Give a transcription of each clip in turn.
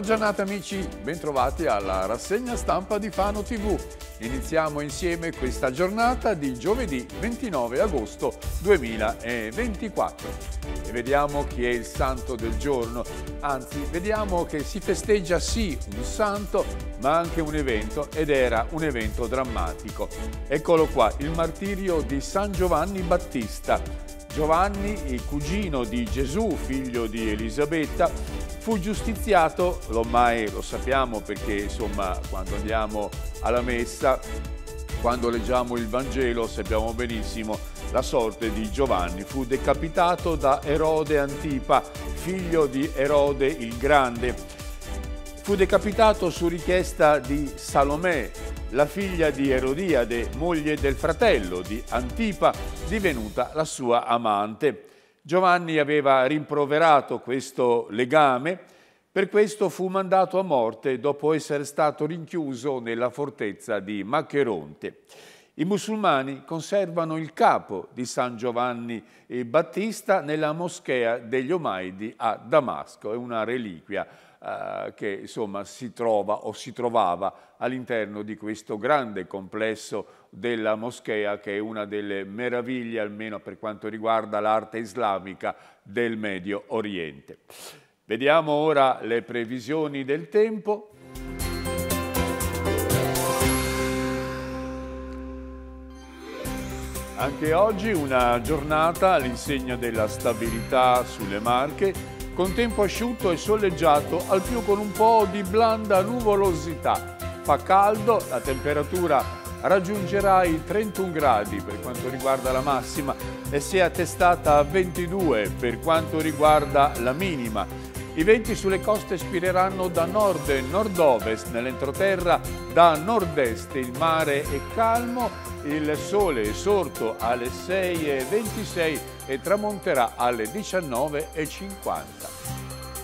Buona giornata amici, bentrovati alla rassegna stampa di Fano TV. Iniziamo insieme questa giornata di giovedì 29 agosto 2024. E vediamo chi è il santo del giorno, anzi vediamo che si festeggia sì un santo ma anche un evento ed era un evento drammatico. Eccolo qua, il martirio di San Giovanni Battista Giovanni, il cugino di Gesù, figlio di Elisabetta, fu giustiziato, ormai lo sappiamo perché insomma quando andiamo alla messa, quando leggiamo il Vangelo sappiamo benissimo la sorte di Giovanni. Fu decapitato da Erode Antipa, figlio di Erode il Grande. Fu decapitato su richiesta di Salomè, la figlia di Erodiade, moglie del fratello di Antipa, divenuta la sua amante. Giovanni aveva rimproverato questo legame, per questo fu mandato a morte dopo essere stato rinchiuso nella fortezza di Maccheronte. I musulmani conservano il capo di San Giovanni Battista nella moschea degli Omaidi a Damasco, è una reliquia eh, che insomma, si trova o si trovava all'interno di questo grande complesso della moschea che è una delle meraviglie, almeno per quanto riguarda l'arte islamica del Medio Oriente. Vediamo ora le previsioni del tempo. Anche oggi una giornata all'insegna della stabilità sulle Marche, con tempo asciutto e soleggiato, al più con un po' di blanda nuvolosità. Fa caldo, la temperatura raggiungerà i 31 gradi per quanto riguarda la massima e si è attestata a 22 per quanto riguarda la minima. I venti sulle coste spireranno da nord e nord-ovest, nell'entroterra da nord-est il mare è calmo, il sole è sorto alle 6.26 e tramonterà alle 19.50.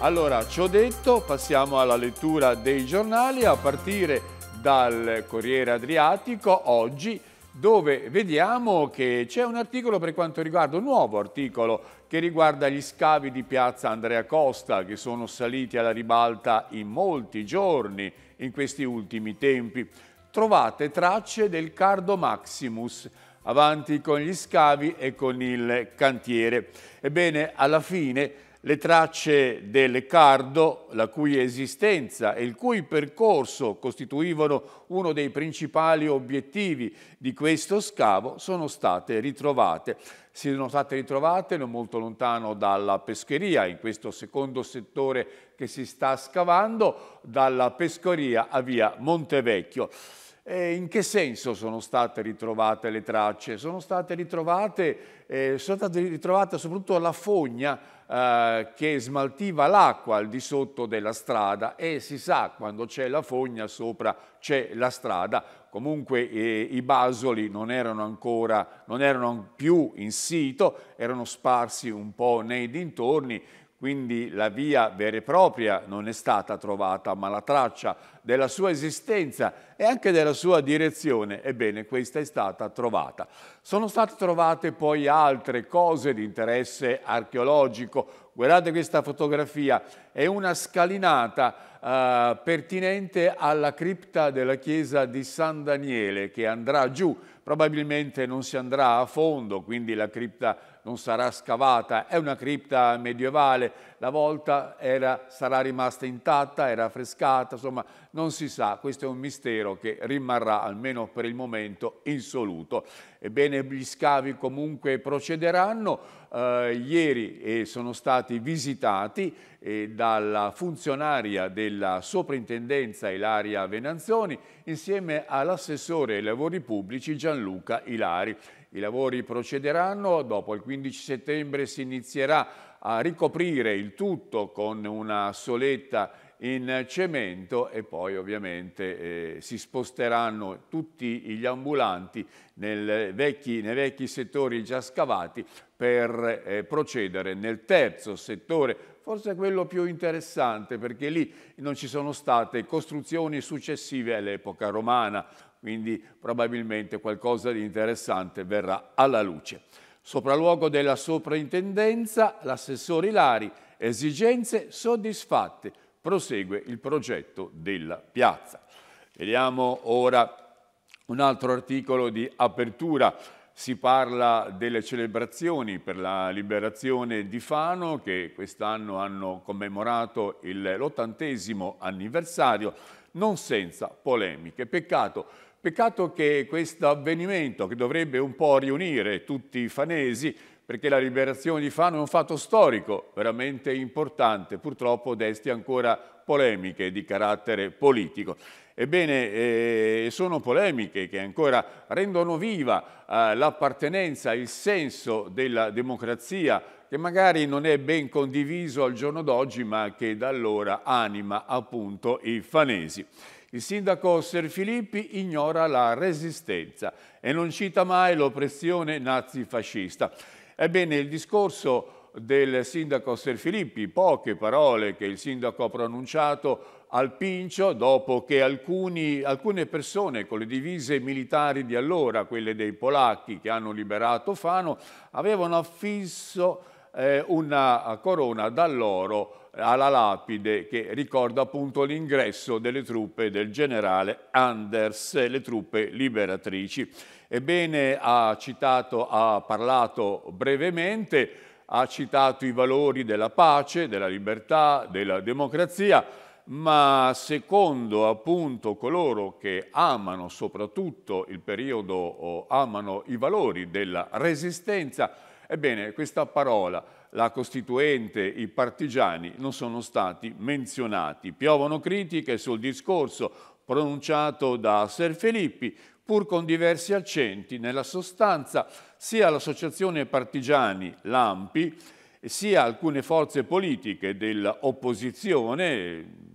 Allora, ciò detto, passiamo alla lettura dei giornali a partire dal Corriere Adriatico. Oggi dove vediamo che c'è un articolo per quanto riguarda, un nuovo articolo che riguarda gli scavi di piazza Andrea Costa che sono saliti alla ribalta in molti giorni in questi ultimi tempi. Trovate tracce del Cardo Maximus avanti con gli scavi e con il cantiere. Ebbene, alla fine le tracce del cardo, la cui esistenza e il cui percorso costituivano uno dei principali obiettivi di questo scavo, sono state ritrovate. Si sono state ritrovate non molto lontano dalla pescheria, in questo secondo settore che si sta scavando, dalla pescheria a via Montevecchio. Eh, in che senso sono state ritrovate le tracce? Sono state ritrovate, eh, sono state ritrovate soprattutto la fogna eh, che smaltiva l'acqua al di sotto della strada e si sa quando c'è la fogna sopra c'è la strada. Comunque eh, i basoli non erano ancora, non erano più in sito, erano sparsi un po' nei dintorni quindi la via vera e propria non è stata trovata, ma la traccia della sua esistenza e anche della sua direzione, ebbene, questa è stata trovata. Sono state trovate poi altre cose di interesse archeologico. Guardate questa fotografia, è una scalinata eh, pertinente alla cripta della chiesa di San Daniele che andrà giù. Probabilmente non si andrà a fondo, quindi la cripta non sarà scavata, è una cripta medievale, la volta era, sarà rimasta intatta, era affrescata, insomma non si sa, questo è un mistero che rimarrà almeno per il momento insoluto. Ebbene gli scavi comunque procederanno, eh, ieri eh, sono stati visitati eh, dalla funzionaria della soprintendenza Ilaria Venanzoni insieme all'assessore ai lavori pubblici Gianluca Ilari. I lavori procederanno, dopo il 15 settembre si inizierà a ricoprire il tutto con una soletta in cemento e poi ovviamente eh, si sposteranno tutti gli ambulanti vecchi, nei vecchi settori già scavati per eh, procedere nel terzo settore, forse quello più interessante perché lì non ci sono state costruzioni successive all'epoca romana, quindi probabilmente qualcosa di interessante verrà alla luce. Sopralluogo della soprintendenza, l'assessore Ilari, esigenze soddisfatte, prosegue il progetto della piazza. Vediamo ora un altro articolo di apertura. Si parla delle celebrazioni per la liberazione di Fano che quest'anno hanno commemorato l'ottantesimo anniversario, non senza polemiche. Peccato Peccato che questo avvenimento, che dovrebbe un po' riunire tutti i fanesi, perché la liberazione di Fano è un fatto storico veramente importante, purtroppo desti ancora polemiche di carattere politico. Ebbene, eh, sono polemiche che ancora rendono viva eh, l'appartenenza, il senso della democrazia, che magari non è ben condiviso al giorno d'oggi, ma che da allora anima appunto i fanesi. Il sindaco Ser Filippi ignora la resistenza e non cita mai l'oppressione nazifascista. Ebbene, il discorso del sindaco Ser Filippi, poche parole che il sindaco ha pronunciato al Pincio dopo che alcuni, alcune persone con le divise militari di allora, quelle dei polacchi che hanno liberato Fano, avevano affisso eh, una corona d'alloro alla lapide che ricorda appunto l'ingresso delle truppe del generale Anders, le truppe liberatrici. Ebbene, ha, citato, ha parlato brevemente, ha citato i valori della pace, della libertà, della democrazia, ma secondo appunto coloro che amano soprattutto il periodo, amano i valori della resistenza, ebbene questa parola la Costituente, i partigiani non sono stati menzionati. Piovono critiche sul discorso pronunciato da Ser Filippi, pur con diversi accenti. Nella sostanza sia l'associazione partigiani Lampi sia alcune forze politiche dell'opposizione,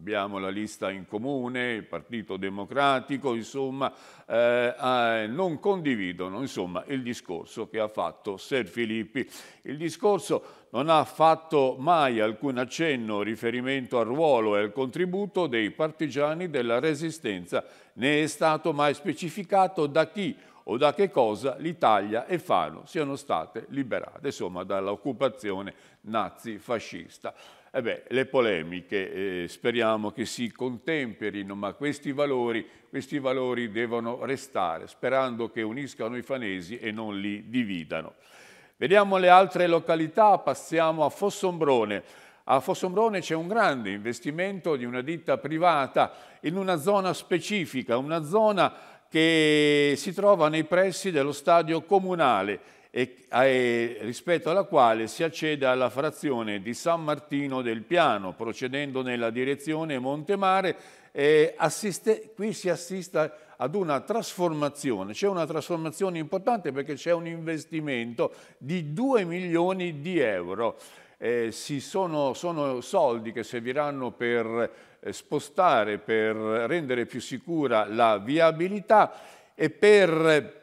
abbiamo la lista in comune, il Partito Democratico, insomma, eh, ah, eh, non condividono insomma, il discorso che ha fatto Ser Filippi. Il discorso non ha fatto mai alcun accenno riferimento al ruolo e al contributo dei partigiani della Resistenza, né è stato mai specificato da chi o da che cosa l'Italia e Fano siano state liberate, insomma, dall'occupazione nazi-fascista. Eh beh, le polemiche eh, speriamo che si contemperino, ma questi valori, questi valori, devono restare, sperando che uniscano i fanesi e non li dividano. Vediamo le altre località, passiamo a Fossombrone. A Fossombrone c'è un grande investimento di una ditta privata in una zona specifica, una zona che si trova nei pressi dello stadio comunale e, e, rispetto alla quale si accede alla frazione di San Martino del Piano, procedendo nella direzione Montemare, eh, assiste, qui si assiste ad una trasformazione, c'è una trasformazione importante perché c'è un investimento di 2 milioni di euro. Eh, sono, sono, soldi che serviranno per eh, spostare, per rendere più sicura la viabilità e per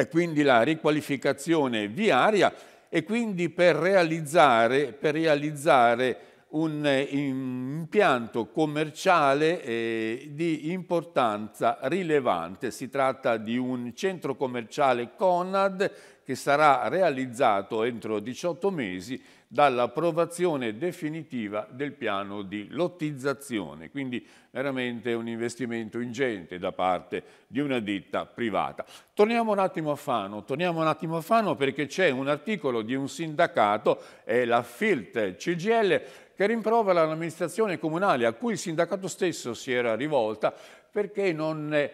e quindi la riqualificazione viaria e quindi per realizzare, per realizzare un eh, impianto commerciale eh, di importanza rilevante. Si tratta di un centro commerciale Conad che sarà realizzato entro 18 mesi dall'approvazione definitiva del piano di lottizzazione, quindi veramente un investimento ingente da parte di una ditta privata. Torniamo un attimo a Fano, torniamo un attimo a Fano perché c'è un articolo di un sindacato, è la FILT CGL, che rimprovera l'amministrazione comunale a cui il sindacato stesso si era rivolta perché non È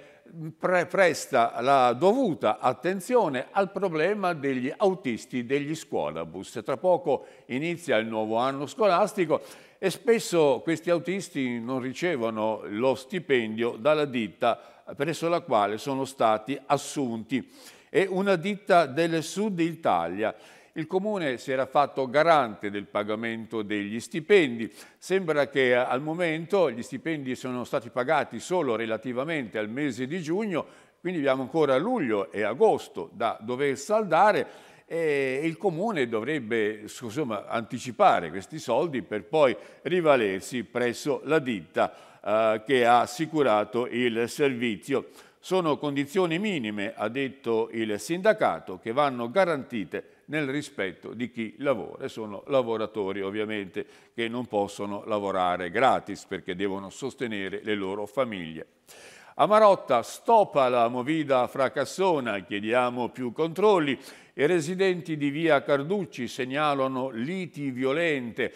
pre presta la dovuta attenzione al problema degli autisti degli scuolabus. Tra poco inizia il nuovo anno scolastico e spesso questi autisti non ricevono lo stipendio dalla ditta presso la quale sono stati assunti. È una ditta del sud Italia il Comune si era fatto garante del pagamento degli stipendi. Sembra che eh, al momento gli stipendi sono stati pagati solo relativamente al mese di giugno, quindi abbiamo ancora luglio e agosto da dover saldare e il Comune dovrebbe insomma, anticipare questi soldi per poi rivalersi presso la ditta eh, che ha assicurato il servizio. Sono condizioni minime, ha detto il sindacato, che vanno garantite nel rispetto di chi lavora. Sono lavoratori ovviamente che non possono lavorare gratis perché devono sostenere le loro famiglie. A Marotta stop alla movida fracassona, chiediamo più controlli. I residenti di via Carducci segnalano liti violente,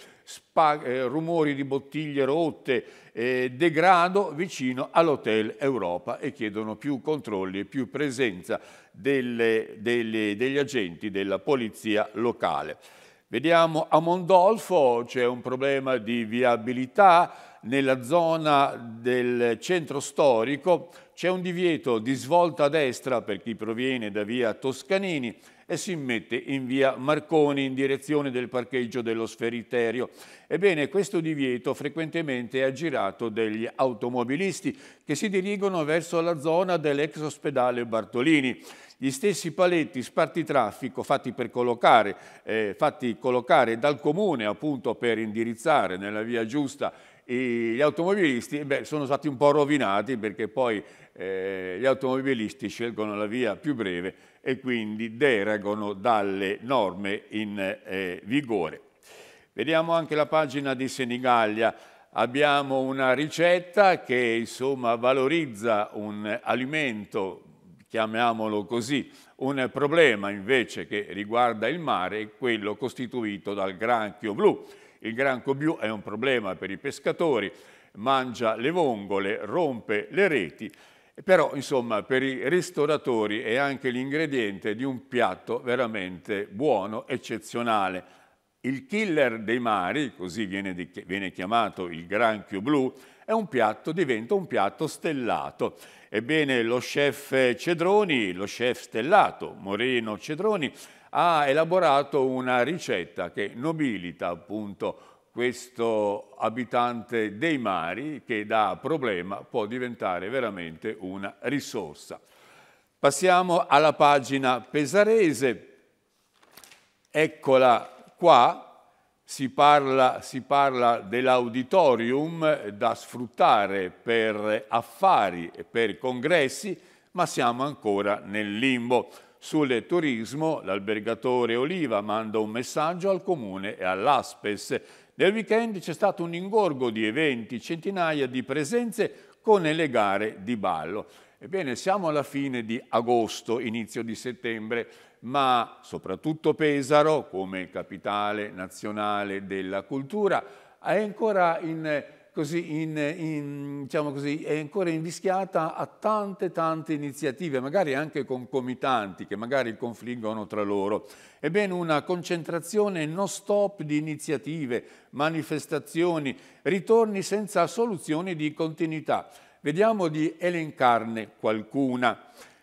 eh, rumori di bottiglie rotte, eh, degrado vicino all'Hotel Europa e chiedono più controlli e più presenza delle, delle, degli agenti della polizia locale. Vediamo a Mondolfo c'è un problema di viabilità nella zona del centro storico, c'è un divieto di svolta a destra per chi proviene da via Toscanini e si mette in via Marconi in direzione del parcheggio dello sferiterio. Ebbene, questo divieto frequentemente è aggirato degli automobilisti che si dirigono verso la zona dell'ex ospedale Bartolini gli stessi paletti spartitraffico fatti, collocare, eh, fatti collocare dal comune appunto per indirizzare nella via giusta gli automobilisti beh, sono stati un po' rovinati perché poi eh, gli automobilisti scelgono la via più breve e quindi deragono dalle norme in eh, vigore. Vediamo anche la pagina di Senigallia. Abbiamo una ricetta che insomma, valorizza un alimento, chiamiamolo così, un problema invece che riguarda il mare, quello costituito dal granchio blu il granco blu è un problema per i pescatori, mangia le vongole, rompe le reti, però insomma per i ristoratori è anche l'ingrediente di un piatto veramente buono, eccezionale. Il killer dei mari, così viene, di, viene chiamato il granchio blu, un piatto, diventa un piatto stellato. Ebbene, lo chef Cedroni, lo chef stellato Moreno Cedroni, ha elaborato una ricetta che nobilita appunto questo abitante dei mari che da problema può diventare veramente una risorsa. Passiamo alla pagina pesarese, eccola qua, si parla, si parla dell'auditorium da sfruttare per affari e per congressi, ma siamo ancora nel limbo. Sul turismo l'albergatore Oliva manda un messaggio al Comune e all'Aspes. Nel weekend c'è stato un ingorgo di eventi, centinaia di presenze con le gare di ballo. Ebbene, siamo alla fine di agosto, inizio di settembre, ma soprattutto Pesaro, come capitale nazionale della cultura, è ancora in così, in, in, diciamo così, è ancora invischiata a tante tante iniziative, magari anche concomitanti, che magari confliggono tra loro. Ebbene, una concentrazione non stop di iniziative, manifestazioni, ritorni senza soluzioni di continuità. Vediamo di elencarne qualcuna.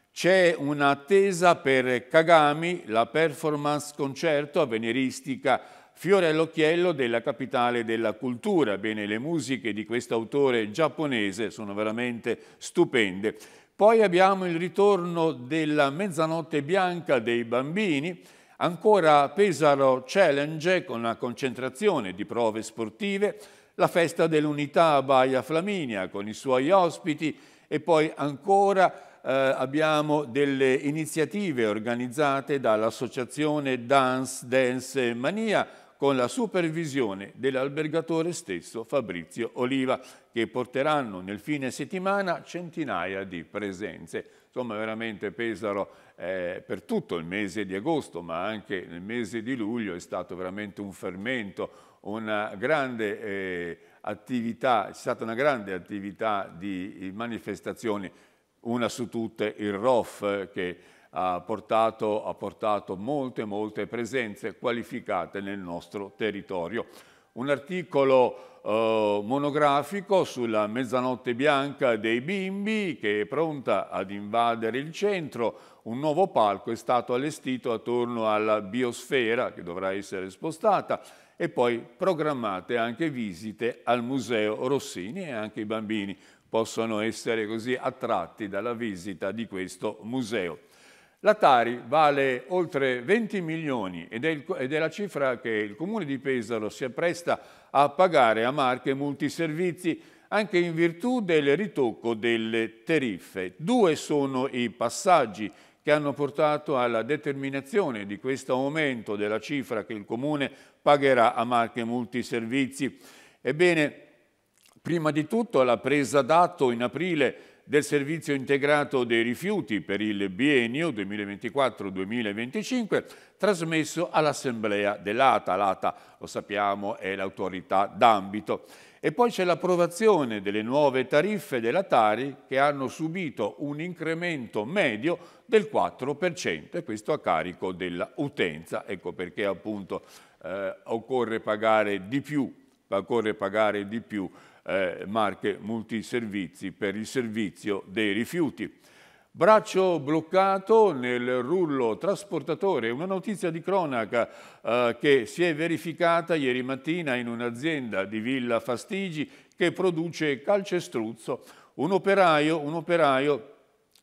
C'è un'attesa per Kagami, la performance concerto avveniristica fiore all'occhiello della capitale della cultura. Bene, le musiche di quest'autore giapponese sono veramente stupende. Poi abbiamo il ritorno della mezzanotte bianca dei bambini, ancora Pesaro Challenge con una concentrazione di prove sportive, la festa dell'unità a Baia Flaminia con i suoi ospiti e poi ancora eh, abbiamo delle iniziative organizzate dall'associazione Dance, Dance Mania con la supervisione dell'albergatore stesso Fabrizio Oliva, che porteranno nel fine settimana centinaia di presenze. Insomma, veramente Pesaro eh, per tutto il mese di agosto, ma anche nel mese di luglio, è stato veramente un fermento, una grande eh, attività, c'è stata una grande attività di manifestazioni, una su tutte il ROF che ha portato, ha portato molte, molte presenze qualificate nel nostro territorio. Un articolo eh, monografico sulla mezzanotte bianca dei bimbi che è pronta ad invadere il centro, un nuovo palco è stato allestito attorno alla biosfera che dovrà essere spostata e poi programmate anche visite al Museo Rossini e anche i bambini possono essere così attratti dalla visita di questo museo. La Tari vale oltre 20 milioni ed è, il, ed è la cifra che il Comune di Pesaro si appresta a pagare a marche multiservizi anche in virtù del ritocco delle tariffe. Due sono i passaggi che hanno portato alla determinazione di questo aumento della cifra che il Comune pagherà a marche multiservizi. Ebbene, prima di tutto la presa d'atto in aprile del servizio integrato dei rifiuti per il biennio 2024-2025 trasmesso all'Assemblea dell'ATA. L'ATA, lo sappiamo, è l'autorità d'ambito. E poi c'è l'approvazione delle nuove tariffe della Tari che hanno subito un incremento medio del 4% e questo a carico dell'utenza. Ecco perché appunto eh, occorre pagare di più, occorre pagare di più eh, marche multiservizi per il servizio dei rifiuti. Braccio bloccato nel rullo trasportatore, una notizia di cronaca eh, che si è verificata ieri mattina in un'azienda di Villa Fastigi che produce calcestruzzo. Un operaio, un operaio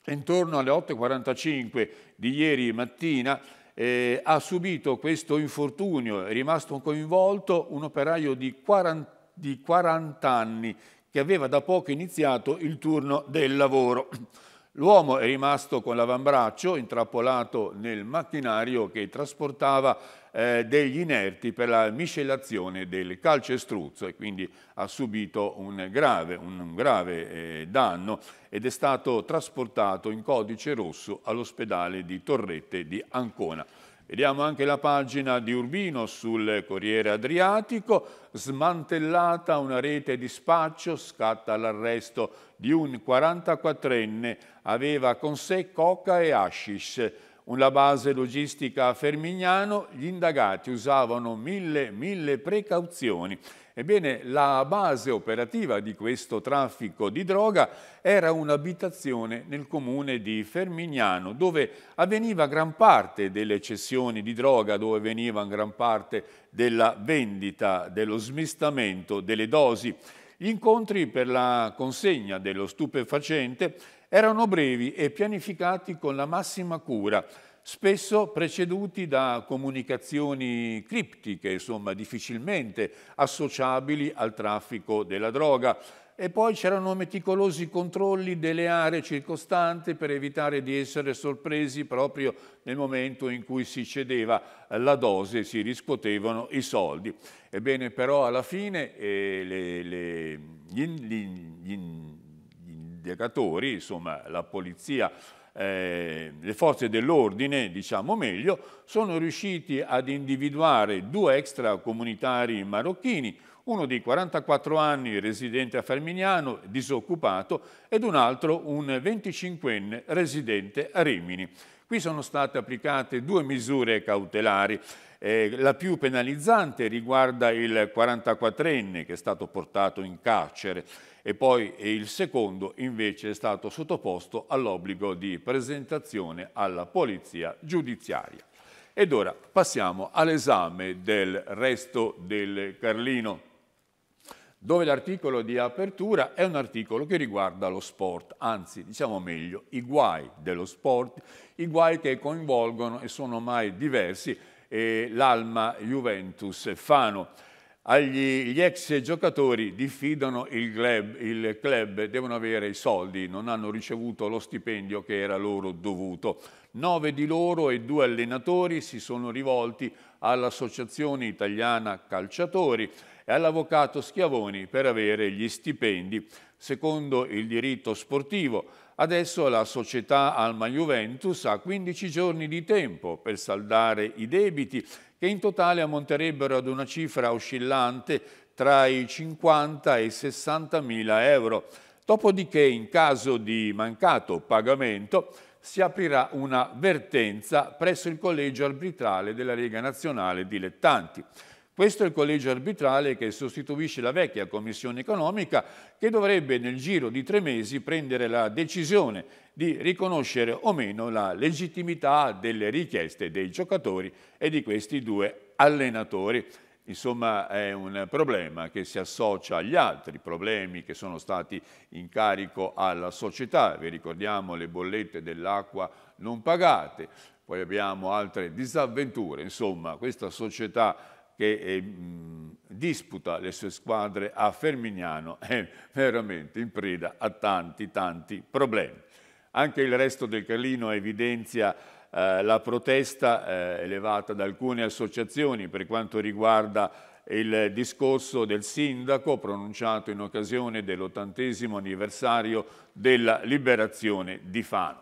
intorno alle 8.45 di ieri mattina eh, ha subito questo infortunio, è rimasto coinvolto un operaio di 40 di 40 anni che aveva da poco iniziato il turno del lavoro. L'uomo è rimasto con l'avambraccio intrappolato nel macchinario che trasportava eh, degli inerti per la miscelazione del calcestruzzo e quindi ha subito un grave, un grave eh, danno ed è stato trasportato in codice rosso all'ospedale di Torrette di Ancona. Vediamo anche la pagina di Urbino sul Corriere Adriatico, smantellata una rete di spaccio, scatta l'arresto di un 44enne, aveva con sé coca e hashish. Una base logistica a Fermignano, gli indagati usavano mille, mille precauzioni Ebbene, la base operativa di questo traffico di droga era un'abitazione nel comune di Fermignano, dove avveniva gran parte delle cessioni di droga, dove veniva gran parte della vendita, dello smistamento delle dosi. Gli incontri per la consegna dello stupefacente erano brevi e pianificati con la massima cura, spesso preceduti da comunicazioni criptiche, insomma difficilmente associabili al traffico della droga. E poi c'erano meticolosi controlli delle aree circostanti per evitare di essere sorpresi proprio nel momento in cui si cedeva la dose e si riscuotevano i soldi. Ebbene però alla fine eh, le, le, gli, gli, gli, indagatori, insomma la polizia, eh, le forze dell'ordine, diciamo meglio, sono riusciti ad individuare due extracomunitari marocchini, uno di 44 anni residente a Farmignano, disoccupato, ed un altro, un 25enne residente a Rimini. Qui sono state applicate due misure cautelari. Eh, la più penalizzante riguarda il 44enne che è stato portato in carcere e poi il secondo invece è stato sottoposto all'obbligo di presentazione alla polizia giudiziaria. Ed ora passiamo all'esame del resto del Carlino dove l'articolo di apertura è un articolo che riguarda lo sport, anzi diciamo meglio i guai dello sport, i guai che coinvolgono e sono mai diversi eh, l'Alma Juventus Fano. Agli, gli ex giocatori diffidano il club, il club, devono avere i soldi, non hanno ricevuto lo stipendio che era loro dovuto. Nove di loro e due allenatori si sono rivolti all'Associazione Italiana Calciatori e all'avvocato Schiavoni per avere gli stipendi secondo il diritto sportivo Adesso la società Alma Juventus ha 15 giorni di tempo per saldare i debiti che in totale ammonterebbero ad una cifra oscillante tra i 50 e i 60 mila euro. Dopodiché, in caso di mancato pagamento, si aprirà una vertenza presso il collegio arbitrale della Lega Nazionale Dilettanti. Questo è il collegio arbitrale che sostituisce la vecchia commissione economica che dovrebbe nel giro di tre mesi prendere la decisione di riconoscere o meno la legittimità delle richieste dei giocatori e di questi due allenatori. Insomma è un problema che si associa agli altri problemi che sono stati in carico alla società, vi ricordiamo le bollette dell'acqua non pagate, poi abbiamo altre disavventure, insomma questa società che eh, disputa le sue squadre a Fermignano è veramente in preda a tanti, tanti problemi. Anche il resto del Carlino evidenzia eh, la protesta eh, elevata da alcune associazioni per quanto riguarda il discorso del sindaco pronunciato in occasione dell'ottantesimo anniversario della liberazione di Fano.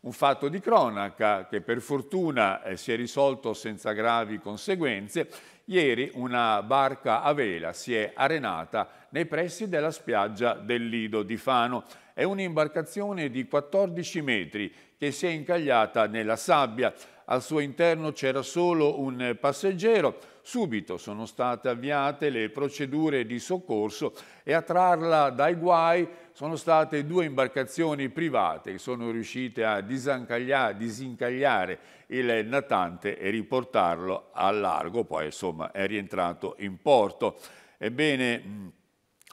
Un fatto di cronaca che per fortuna eh, si è risolto senza gravi conseguenze Ieri una barca a vela si è arenata nei pressi della spiaggia del Lido di Fano. È un'imbarcazione di 14 metri che si è incagliata nella sabbia. Al suo interno c'era solo un passeggero. Subito sono state avviate le procedure di soccorso e a trarla dai guai sono state due imbarcazioni private che sono riuscite a disincagliare il natante e riportarlo a largo, poi insomma è rientrato in porto. Ebbene,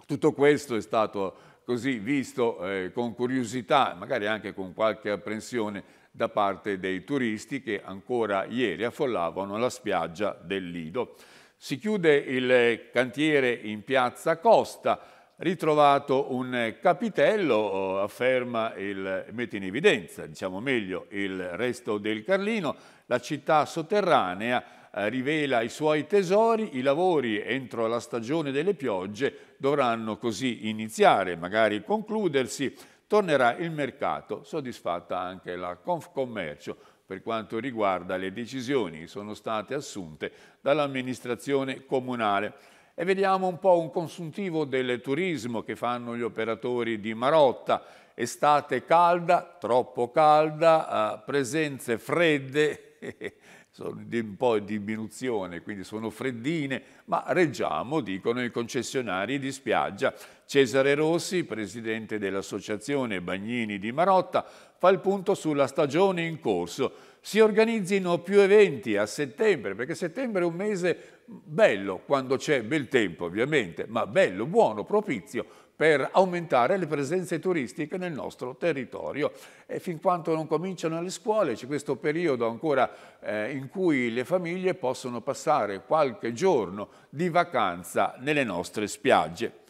tutto questo è stato così visto eh, con curiosità, magari anche con qualche apprensione da parte dei turisti che ancora ieri affollavano la spiaggia del Lido. Si chiude il cantiere in piazza Costa, ritrovato un capitello, eh, afferma il, mette in evidenza, diciamo meglio, il resto del Carlino, la città sotterranea eh, rivela i suoi tesori, i lavori entro la stagione delle piogge dovranno così iniziare, magari concludersi, tornerà il mercato, soddisfatta anche la Confcommercio per quanto riguarda le decisioni che sono state assunte dall'amministrazione comunale. E vediamo un po' un consuntivo del turismo che fanno gli operatori di Marotta. Estate calda, troppo calda, eh, presenze fredde, eh, sono di un po' in diminuzione, quindi sono freddine, ma reggiamo, dicono i concessionari di spiaggia. Cesare Rossi, presidente dell'Associazione Bagnini di Marotta, fa il punto sulla stagione in corso. Si organizzino più eventi a settembre, perché settembre è un mese bello, quando c'è bel tempo ovviamente, ma bello, buono, propizio per aumentare le presenze turistiche nel nostro territorio. E fin quanto non cominciano le scuole, c'è questo periodo ancora eh, in cui le famiglie possono passare qualche giorno di vacanza nelle nostre spiagge.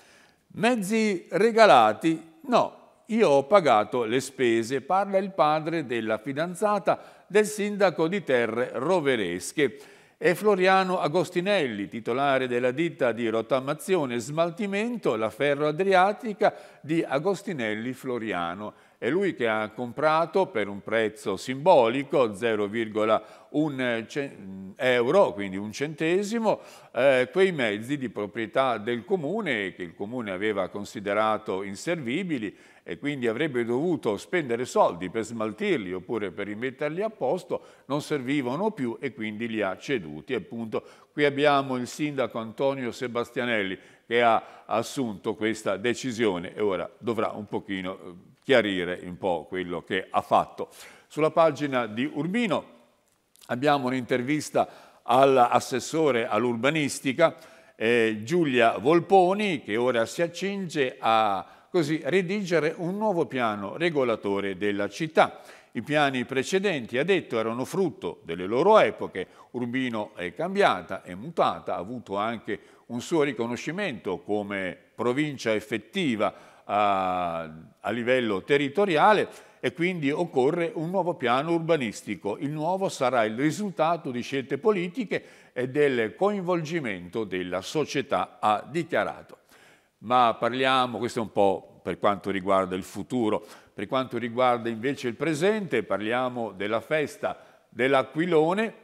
Mezzi regalati? No, io ho pagato le spese, parla il padre della fidanzata del sindaco di Terre Roveresche e Floriano Agostinelli, titolare della ditta di rottamazione e smaltimento La Ferro Adriatica di Agostinelli Floriano. È lui che ha comprato per un prezzo simbolico 0,1 euro, quindi un centesimo, eh, quei mezzi di proprietà del comune che il comune aveva considerato inservibili e quindi avrebbe dovuto spendere soldi per smaltirli oppure per rimetterli a posto, non servivano più e quindi li ha ceduti. Appunto, qui abbiamo il sindaco Antonio Sebastianelli che ha assunto questa decisione e ora dovrà un pochino eh, chiarire un po' quello che ha fatto. Sulla pagina di Urbino abbiamo un'intervista all'assessore all'urbanistica eh, Giulia Volponi che ora si accinge a così redigere un nuovo piano regolatore della città. I piani precedenti, ha detto, erano frutto delle loro epoche. Urbino è cambiata, è mutata, ha avuto anche un suo riconoscimento come provincia effettiva a, a livello territoriale e quindi occorre un nuovo piano urbanistico. Il nuovo sarà il risultato di scelte politiche e del coinvolgimento della società, ha dichiarato ma parliamo, questo è un po' per quanto riguarda il futuro, per quanto riguarda invece il presente parliamo della festa dell'Aquilone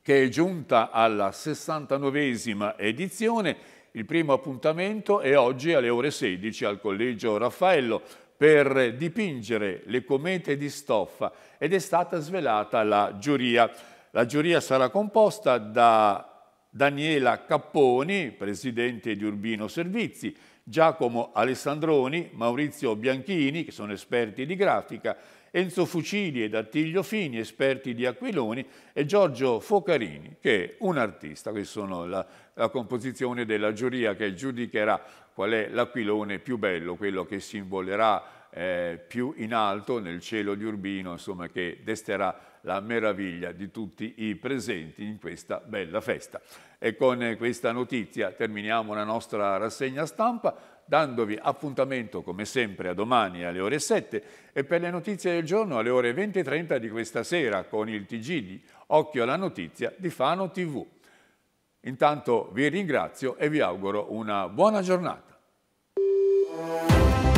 che è giunta alla 69esima edizione, il primo appuntamento è oggi alle ore 16 al Collegio Raffaello per dipingere le comete di stoffa ed è stata svelata la giuria. La giuria sarà composta da Daniela Capponi, presidente di Urbino Servizi, Giacomo Alessandroni, Maurizio Bianchini, che sono esperti di grafica, Enzo Fucili ed Attilio Fini, esperti di aquiloni, e Giorgio Focarini, che è un artista. Questa è la, la composizione della giuria che giudicherà qual è l'aquilone più bello, quello che simbolerà eh, più in alto nel cielo di Urbino, insomma, che desterà la meraviglia di tutti i presenti in questa bella festa. E con questa notizia terminiamo la nostra rassegna stampa, dandovi appuntamento come sempre a domani alle ore 7 e per le notizie del giorno alle ore 20.30 di questa sera con il TG di Occhio alla notizia di Fano TV. Intanto vi ringrazio e vi auguro una buona giornata.